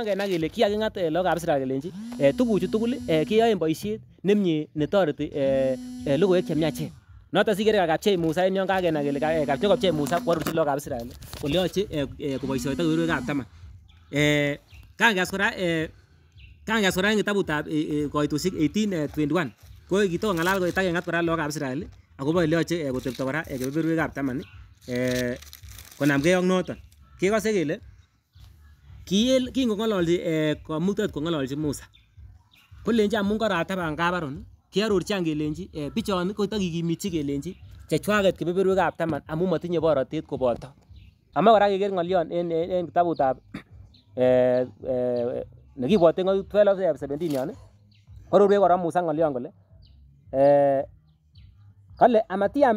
yon kenai kele kiyaking'at lagokab Israel kelenji eh, tuguchu tugul eh, keyoen boisiet nemie netoreti eh, logoiwek chemiachen noton sikere kakapchei Musa en yon kakenai kele kakapchei Musa kwororchi lagokab Israel ole eh, koboisioito kebeberwekab taman kangas kora kangas kora en kitabutab koitusiek 1821 ko kitong'alal kotakeng'at kora lagokab Israel akobo ele yoche kotepto kora kebeberwekab taman konamgei ak noton kekose kele kingong'ololchi komutet kong'ololchi Musa kolenchi amun korataban kabaron kiarorchan eh, bichon kotokikimityi kelenji chechwaget kebeberwekab taman amun motinye borotet koboto ama kora keker ng'olyon en en, kitabutab nekibwoten ng'otutik 12:17 yon kwororwech kora Musa ng'olyon kole eh, kale amatiam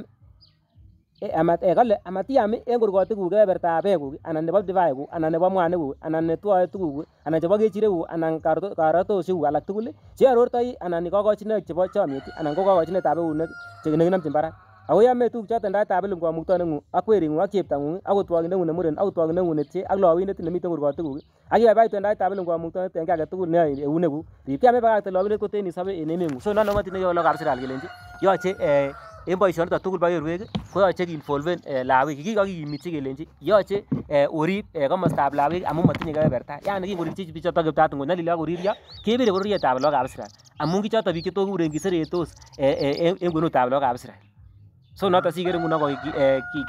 amatiam en k u r g o t tuguk k e b e r t a b b e g k u k anan nebo d i v a i g u k anan nebo mwanikuk anan netwoe tugukuk anan chebo k e c h i r e g u k anan karatoshekuk alak tugul chearortoi anan k o k o c h i n e i chebo chomyet anan ko kokochinetab eunek che n e k i n a m c h i n barak ako y a m e tuguk choton d a i t a b ilum k a m u k t o n e n g u ak w e r i n g u ak c h e p t a n g u ak o t w a g i n e n g u n e muren ak o t w a g i n e n g u n e c h e ak l o w i n e t nemiten korkotikuk ak ibaibaitu n d a i t a b ilum kamuktonet en k i agetugul neyoe eunekuk ripkei amebakakte l o w i n e t koten isobe en e m e n g u so nono n g o t i nekewolo kapsiral kelenji yoche eh en boisionito tugul bo iorwek koyoche kiinvolven lawik kikokimityi kelenji yoche orib komostab lawik amun motinye kebeberta yani kingorikyi bichoton kiptatun konyolilyo ak koriryo kebire bororyetab lagokab Israel amun kichoton biik chetokuren kiseretos en kwenutab lagokab Israel so noton sikere ngunon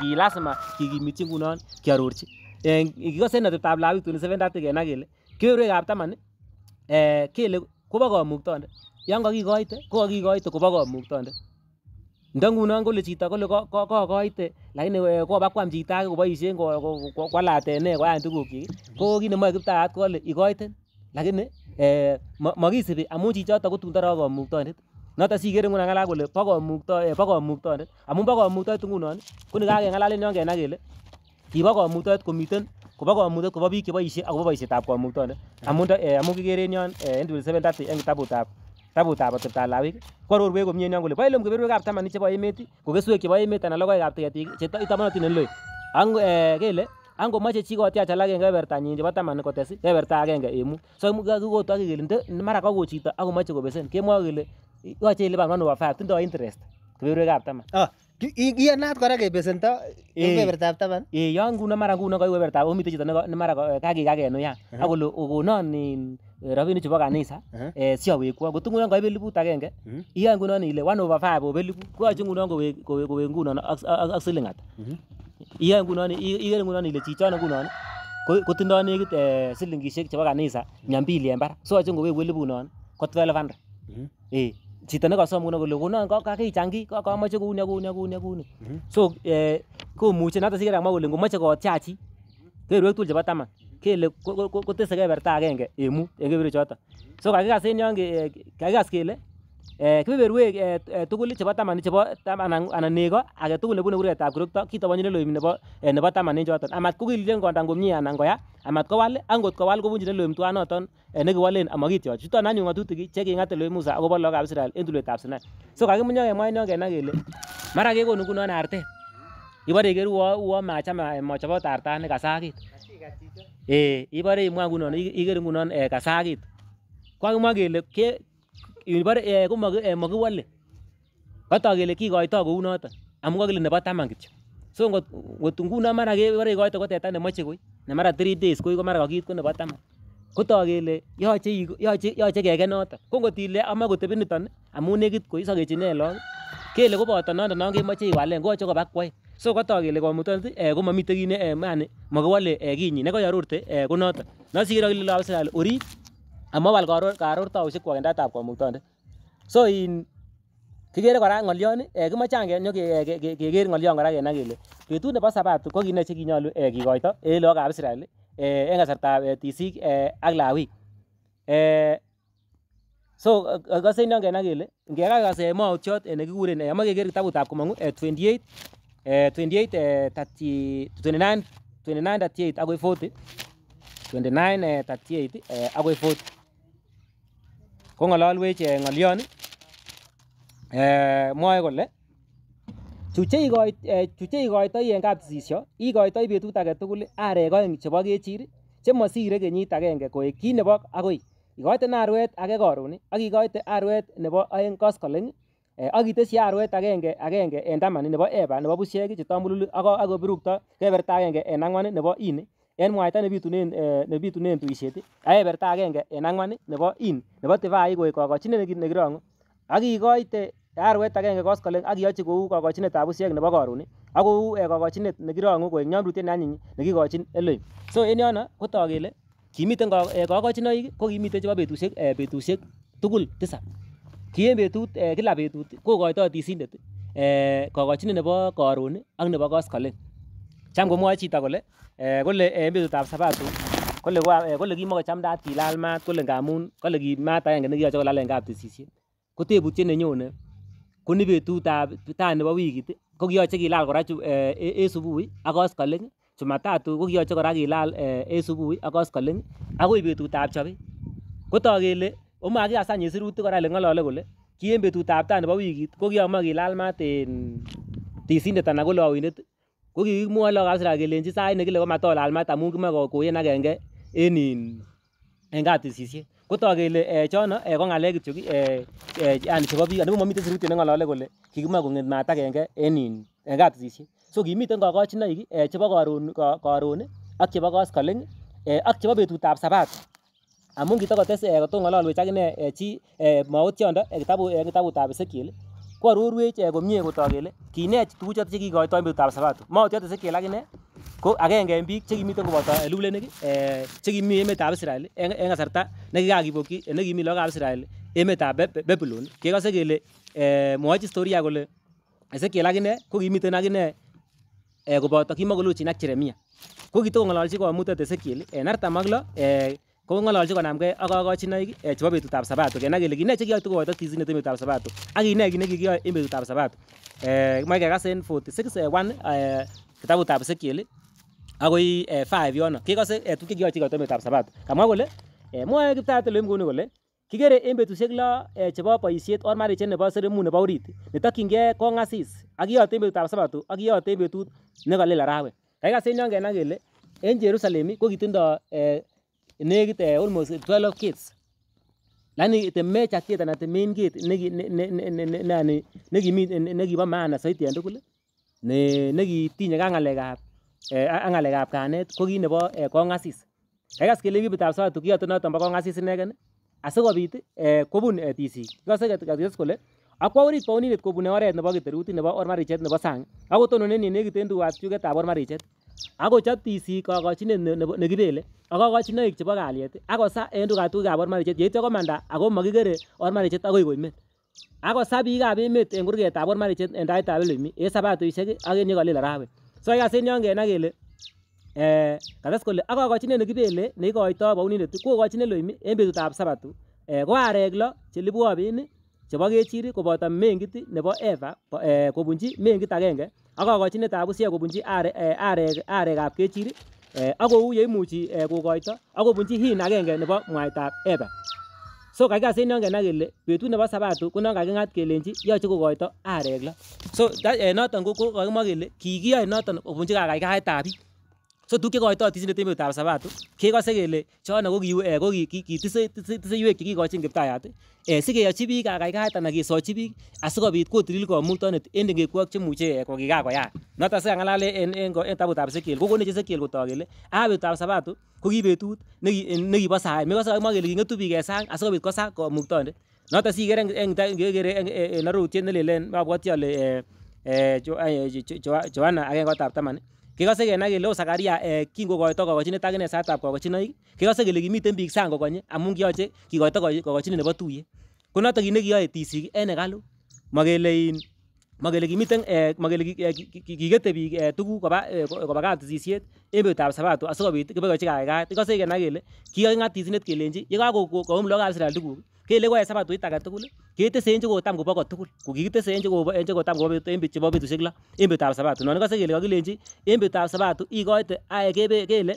ki lazima kikimityi ngunon kiarorchi kikose en ateptab lawik 27 kenai kele keberwekab taman kele kobo komuktonde yon kokikoite kokokikoite kobo komuktonde ndo ngunon kole chito kole kokoite eh, lakini kobakwam eh, chito age koboisien kwalaten ne koyaan tugukyik ko kit nemoe kiptayat kole ikoiten lakini mokisibi amun chichoto ko tumdo ro komuktoindet noton sikere ngunon ng'alal kole bo komukto eh, bo komuktoindet amun bo komuktoindet ngunon ko nikakeng'alal en yon kenai kele kibo komuktoindet komiten kobo komuktoindet kobo biik cheboisie akobo boisietab komuktoindet amun amun kikere en yon en 2730 en kitabutab tabutab ateptab lawik komie non kole koilum keberwekab taman chebo emet ko keswek chebo emet anan logoekab tigitik che itamonotin en loin ang eh, kele angomoche chi kotiach alak en kebertanyin chebo taman kotes keberta agenge en mut so kikotok kele nde mara kogo chito akomoche kobesen kemwoe kele yoche ilipan one over five tindoo interest keberwekab taman ah, iyanat kora kebesento en kebertab taban eh, eh yon nguno mara nguno koiku kebertab chito ne mara eh, kakikaken uyan akole okonon in Eh, rabinik chebo kanisa eh siowekwo ngotu ngunon koib elibut agenge mhm. iyoe ngunon ile 1 over 5 of elibu koyoche ngunon kowek kowek ngunon ak siling ata mhm. iyoe ngunon ikere ngunon ile chichon ngunon kotindo nekit eh, silingishek chebo kanisa mhm. mia mbili en barak so yoche ngoweku elibu non ko 1200 eh chito nekosom ngunon kole konon kakichang kii komoche kouni ak kouni ak kouni ak kouni so eh komuche noton sikere kamwa kole ngomoche kotyach chi keberwek chebo taman kele kotese keberta agenge en m u en k e b i r i c h o t o so kakikas en yon kakikas kele kebeberwek tugul chebo taman chebo anan a nego agetugul nebune kurgetab kirokto kitobonjin loim nebo eh, nebo taman en choton amat kokililien konda komie anan koya amat kowal angot kowal kobunjin loim tuanoton eh, n e k i w a l e n a m a k i t y o c h chuton anyun ng'otutik cheking'ate loim Musa akobo l a o k a b Israel en tulwetab Sinai so kakimuny kemwa en yon kenai kele mara kekonu ngunon artet ibore iker uon macham mochobot artani kasakit Eeh ibore imwa ngunon iker ngunon kasakit. Kokakimwa kele ke ibore komokiwole. Kotok kele kikoito kounoton amun kokile nebo taman kityok. So ngot ngunon mara kebore ikoite ko teta nemoche koi ne mara 3 days koi ko mara kokiit ko nebo taman. Kotok kele yoche yoche yoche kegen noton. Ko ngot ile omoe kotebi niton amun nekit koi sokechinen lok kele koboto nondon non kemoche iwalen koyoche koba kwoi so kata kele komutant eh ko mamite kini eh mani magwale eh kini ne koyarurte eh ko noto na sikira kile la sala ori ama wal karo karo ta ushi kwa ndata ko so in kigere kwa ngolyon eh ki machange nyo ke ngolion ke ngolyon kwa kena kile betu ko kini che kinyalu eh ki eh lo ka bisrail eh en asarta eh, tisik eh ak lawi eh so ga se nyo kena kile ngeka ga se mo utyo ene eh, kikure ne eh, ama ke ger kitabu tab komangu 28 uh, 28 30 29 29 38 agoi 40 29 uh, 38 uh, agoi 40 kong'ololwech uh, eh, ng'olyon uh, eh, mwoe kole chu eh, cheikoitoi en kapsisisyo ikoitoi betut agetugul arek oeng chebo kechir chemosire kenyit agenge koek kit nebo agoi ikoite arwet age koron ak ikoite arwet nebo oeng koskoleng Eh akitesi arwet agenge agenge en nebo eba nebo busiek che tambululu ako keberta agenge en angwan nebo in en mwaita nebitunen eh, nebitunen ne tuisiet a keberta agenge en angwan nebo in nebo tifai koy kokochine ne kitne kirango akikoite arwet agenge koskoleng akiyachi kou kokochine ta busiek nebo karon ako u e eh, kokochine ne kirango koy nyamrutien anyin ne kikochin ele so en yona ko ta kele kimiten eh, kokochinoik ko kimiten chebo betusiek betusiek tugul tisap ki en betut eh, kila betut kogoito tisindet eh, kogochinet nebo koron ak nebo koskoling cham komwoe chito kole eh, kole en betutab sabato kole kole kimokochamdaat kilal maat kole ngamun kole ki maat agenge nekiyoche kolal en kaptisisyet ko tebutiet nenyone ko ni betutab tai nebo wikit ko kiyoche kilal kora en e-, subui ak koskoling Jumatatu ko kiyoche kora kilal en subui ak koskoling akoi betutab chobet kotok kele omakiasan en sirutik kora ile ng'olole kole ki en betutab tai nebo wikit ko kiomoe kilal maat en tisindet anan ko lowindet ko kikimwoe lookab Israel kelenji sait nekile komatolal maat amun kimoe koyen agenge en in en katisisiet kotok kele eh, chono eh, ko ng'alek kityok eh, eh, yani chebo biik anibuch momiten sirutiet neng'olole kole kikimoe kong'et maat agenge en in en katisisiet so kimiten kokochinoik eh, chebo koron karon ak chebo koskoling eh, ak chebo betutab sabato amun kitokotes e, kotong'ololwech akine eh, chi e, maot tiondo e, kitabu, e, kitabutab Ezekiel koarorwech eh, komie kotok kele kinech tuguchoto chekikoitoi en betutab sabato maotiot Ezekiel akine ko agenge en biik chekimiten koboto lublenik eh, chekimi emetab Israel en kasarta nekikakibokyi nekimi lagokab Israel emetab Babylon kekose kele eh, mwochi historia kole Ezekiel akine kokimiten akine eh, koboto kimokolochin ak Jeremia ko kitokong'ololchi komutet Ezekiel en artam ak lo e, kong'ololchi konamgei ak kogochinoik eh, chebo betutab sabato kenai kele kine chekiyoe tugukoito tisin en betutab sabato ak kine eh, kit nekikiyoe en betutab sabato kimoe kekas en 46:1 eh, kitabutab Ezekiel akoi 5 yono kekose tuguk chekiyoe chekiyoe en betutab sabato kamwa kole mwoe kiptayat Elohim kouni kole kikere en betusiek lo chebo boisiet or ormarichet nebo seremu nebo orit netokyingei kong'asis ak kiyote en betutab sabato ak kiyote en betut nekalel arawet kakikas en yon kenai kele en Jerusalem ko kitindoo negit almost 12 kids Yaani temee chatiet anan temen kit neki nekimi nekibo maana soiti en tugul ne nekitinyegee ak ng'alekab ak ng'alekab kanet ko kit nebo Kong'asis. Kekas kele bibitab Soweto kiyote noton bo Kong'asis inegen asikobit kobun tisiik. Ikose kates kole akwo orit bounindet kobune oret nebo Kipterut nebo Ormarichet nebo sang akotonone yenekit en tugetab Ormarichet akochop tisik kokochinet nekipele ak kokochinoik chebo kalyet ak kosa en tukatukek ab yeityo komanda ako makikere barmatishek akoi koimen ak kosa biik ab emet en kurget ab barmatishek en tait elemi en sabatishek ak en yekalel arawet so kekas en yon kenai kele eeh kakas kole ak kokochinet nekipele neikoito bounindet kokochin eleimi en betut ab sabatu eh, ko arek lo chelipwoben chebo kechirek koboto mengit nebo efa eh, kobunji mengit agenge ak kakochinetab busiek kobunchi arekab kechir akou ye imuchi kokoito ak kobunchi hin agenge nebo mwaitab eba so kakikas en yongena kele betut nebo sabatu ko non kakingat kelenchi yoche kokoito arek lo so noton kokakimwa kele kikiyoe noton kobunchi kakaikaetab biik सो तू के कहते अति नीति में उतार सभा तू खे कसे गेले छ न गोगी युवा गोगी की की तसे तसे तसे युवा की की गोचिन गिफ्ट आया ते ऐसे के अच्छी भी का गाय का है तना की सोची भी अस को भी को त्रिल को मुत न एंड गे को अच्छे मुचे को गे गा गया न तसे अंगला ले एन एन को एन तब उतार से खेल को ने जैसे खेल को तो गेले आ बे उतार सभा तू कोगी बे तू नगी नगी बस आए मे बस म गेले गे तू भी गेसा अस को भी कोसा को मुत न न चेन ले लेन को तब तमन Kekose kenai kele ot Zakaria eh, kingokoito kokochinet akinee saitab kokochinoik kekose kele kimiten biik sang kokonye amun kiyoche kikoito kokochinet nebo tuyet. Konoton kit nekiyoe tisik en hekalu mokele in mokele kimiten eh, mokele eh, kikete biik eh, tuguk koba eh, koba kaptisisiet en betutab sabato asikobit kibokochi kakaikaet ikose kenai kele kiyoe ngatisindet kelenji yekakoum lookab Israel tuguk kele koyai sabatut agetugul ketese en chekotam kobo kotugul ko kikitese en chekobo en chekotam kobo en chebo betusiek lo en betutab sabatu non ikose kele kokilenji en betutab sabatu ikoite ae kebe kele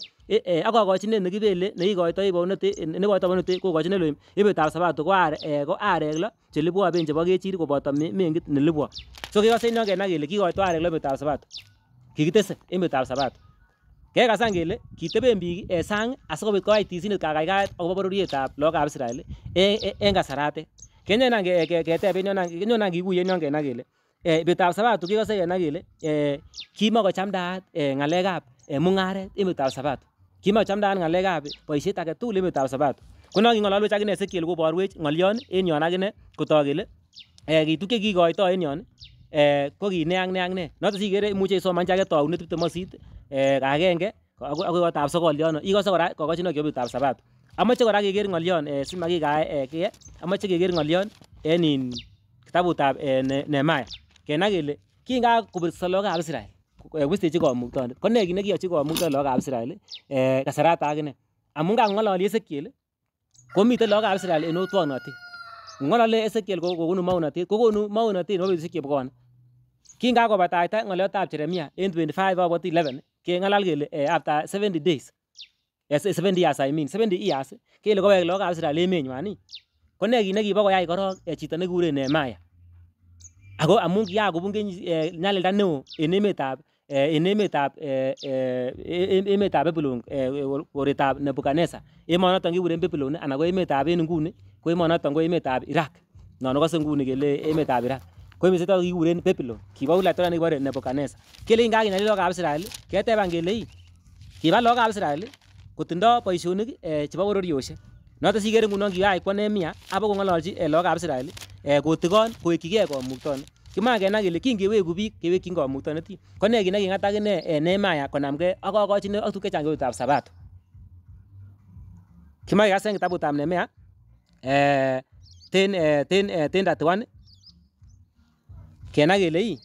ak akochinet nekibele neikoitoi bounotet neikoitoi bounotet kokochinet loim en betutab sabatu ko arek ko arek lo chelibwo ben chebo kechir koboto mengit nelibwo so kekose en yon kenai kele kikoitoi arek lo en betutab sabatu kikitese en betutab sabatu Kekasan kele kiteben biik en eh, sang asikobit koyai tisinet kakaikaet akobo bororietab logokab Israel eh, eh, en kasaratet. Kenyon nan keteb en yonan kenyon nan kikuyen yon kenai kele betutab Sabato kekose kenai kele kimokochomdaat ng'alekab mung'aret en betutab Sabato. Kimokochomdaat ng'alekab boisiet agetugul en betutab Sabato. Konon king'ololwech akine Ezekiel koborwech ng'olyon en yon akine kotok kele kituk chekikoito en yon ko ki ne ak ne ak ne. Noton sikere imuche isomonji age tounet tiptem osit Eh, agenge akoi kotab sokol yono ikose kora kokochinoik chebo betutab sabato amoche kora keker ng'olyon eh, simakikae eh, kiye amoche keker ng'olyon en in kitabutab eh, Nehemia kenai kele kingakobirso lagokab Israel wistechi eh, komuktoindet ko nee kit nekiyochi komuktoindet lagokab Israel eh, kasarata akine amun kang'ololji Ezekiel komiten lagokab Israel en otwognotet ng'olole Ezekiel kokonu maunotet kokonu maunotet nebo betusiek chebwone kingakobataita ng'olyotab Jeremia en 25 abwati 11 keng'alal kele eh, after 70 days yes, 70 eh, years I mean 70 years kele kowek lagokab Israel ni ko nee kit nekibo koyai korok eh, chito nekikuren Nehemia ako amun kiyakobun eh, nyalilda neo en emetab eh, en emetab eh, emetab Babylon koretab Nebuchadnezzar emonoton kikuren Babylon anan ko emetab en nguni ko emonoton ko emetab Iraq nono kose nguni kele emetab Iraq koimisiton kikikuren Babylon kibo ulatora nekibore Nebuchadnezzar kelei ngakinai lookab Israel keteban kelei kiba lookab Israel kotindo boisionik eh, chebo bororiosiek noton sikere ngunon kiyai kwo Nehemia abokong'ololchi eh, lookab Israel eh, kotikon kowekyigei komukton Kimwa kenai kele kingeweku biik kewekyin komuktonet ko ne kit neking'at akine Nehemia konamgei ak kokochinoik ak tuguk chechang betutab Sabato. Kimoe kekasen kitabutab Nehemia 10:31 kenai kele ii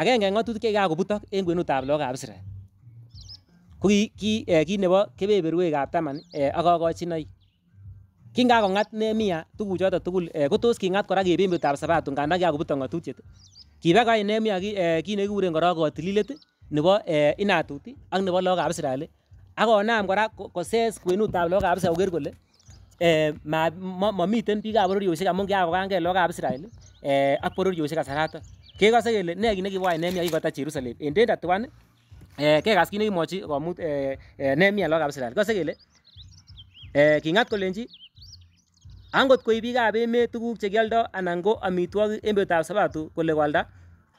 agenge en ng'otutik chekikakobutok en kwenutab lookab Israel ko ki kit nebo kebeberwekab taman ak kokochinoik kingakong'at Nehemia tuguchoton tugul kotos king'at kora kebebertab sabato ngandan kikakobutok ng'otutiet kibakai Nehemia kit nekikuren kora kotililet nebo inatut ak nebo lookab Israel ak konam kora koses kwenutab lookab Israel koker kole momiten biikab bororiosiek amun kikakokangei lookab Israel ak bororiosiek kasaraton kekose kele nee kit nekimwoe Nehemia yekikotach Jerusalem en tendo tuan eh kekas kit nekimwochi komut eh Nehemia lagokab Israel kose kele eh kingat kolenji angot koib biikab emet tuguk chekioldo anan ko amitwogik en betutab sabato kole kwalda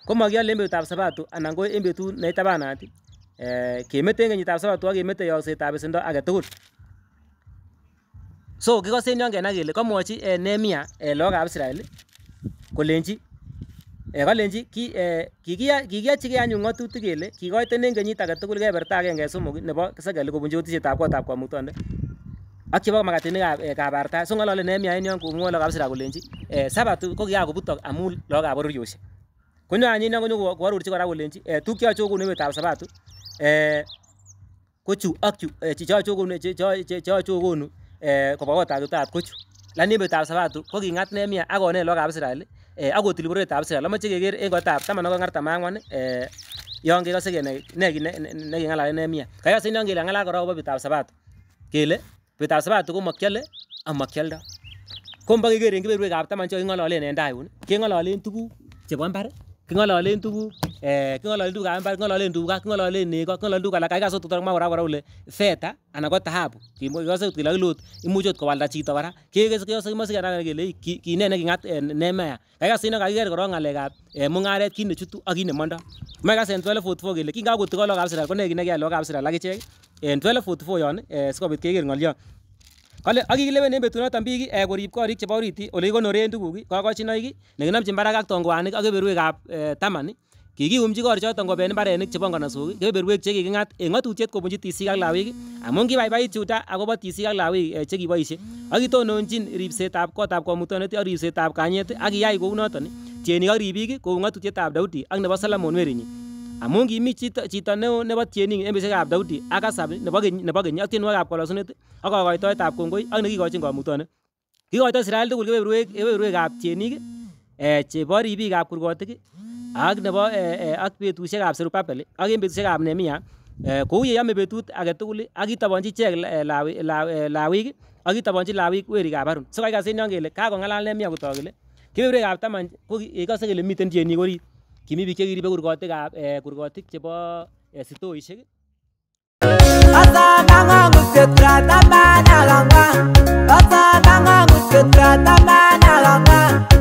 komakiole en betutab sabato anan ko en betut neitabanat eh kemete en kenyitab sabato ak kemete yoksetab besendo agetugul so kikose en yon kenai kele komwochi Nehemia eh, lagokab Israel kolenji Eh, Valenji ki kikiyachi eh, ke anyun ng'atutik kele kikoite ne kenyit age tugul keberta agenge somok nebo sekel kobunji kotishet ab kotab kwamutonde ak chebo makatinik eh, ab kabarta so ng'alale ne miyain yon kumwole kabisira kolenji eh, sabatu ko kiakobutok amu lagok ab bororiosiek konyo anyin yon konyo koarorchi kora kolenji eh, tuk chocho kunu emet ab sabatu eh, ko chu ak chu eh, chocho kunu chocho kunu eh, kobo kotab kiptayat ko chu lani emet ab sabatu ko king'at ne miya ak konet lagok ab israel eh, Eh, ak kotilburetab sira lomoche keker en kotab taman ak no artam ak ang'wan eh, yon kekose kenai ne no nemie kakase yon kele ang'alal korok akobo no sabato kele betab sabato komakiale amakialdo ko no en keberwekab taman chekaking'ololen en tai yun keng'ololen tuguk chebo mbar tuguk eh, king'ololi tugukab mbar, king'ololen tuga, king'ololen nego, king'ololen tuguk alak. Kaikai sotot mwa kora kole fedha anan ko dhahabu. Kikose ot kele imuch ot kowalda chito kora. Kekese kiyose kimoche kenai kele kine neking'at eh, nemeya. Kaikai sino kakiker korong ng'alekab eh, mung'aret kit nechutu ak kit nemondo. Moe kas en 1244 kele kingakotikon logokab Israel ko ne kinekiyai logokab Israel akichek en 1244 yon eh, sikobit keker ng'olion. Kale ak en betunoton biik eh, korib korik chebo oriti ole kikonoren tuguk, nekinomchin barak ak tongwanik ak keberwekab eh, taman Kikiumchi korchoton koben mbarenik chebo nganasok keberwek che kiking'at en ng'atutiet kobunchi tisik ak lawik amun kibaibait Juda agobo tisik ak lawik che chekiboisie ak kitononchin ripsetab kotab komutonet ak ripsetab kanyet ak kiyai noton tienik ak ribik kou ng'atutietab Daudi ak nebo Solomon werinyi amun kimi chito, chito neo nebo tienik en betusiekab Daudi ak Asap nebo keny, nebo keny ak tienwogikab kolosunet ak kokoitoetab kongoi ak nekikochin komutonet. Kikoito Israel tugul kebeberwekab tienik eh, chebo ribikab kurgotik ak nebo ak betusiek ab serupap ak en betusiek ab nemia kou ye yome betut agetugul ak itobonchi ichek lawik ak itobonchi lawik werikab harun sikai kasit non kele kakong'alal nemia kotok kele kebeberwekab taman ko kekose kele miten tienik orit kimi biik chekiribe kurkotikab kurkotik chebo sitoishek Otakang'ang'utyet prataman alanga Otakang'ang'utyet prataman alanga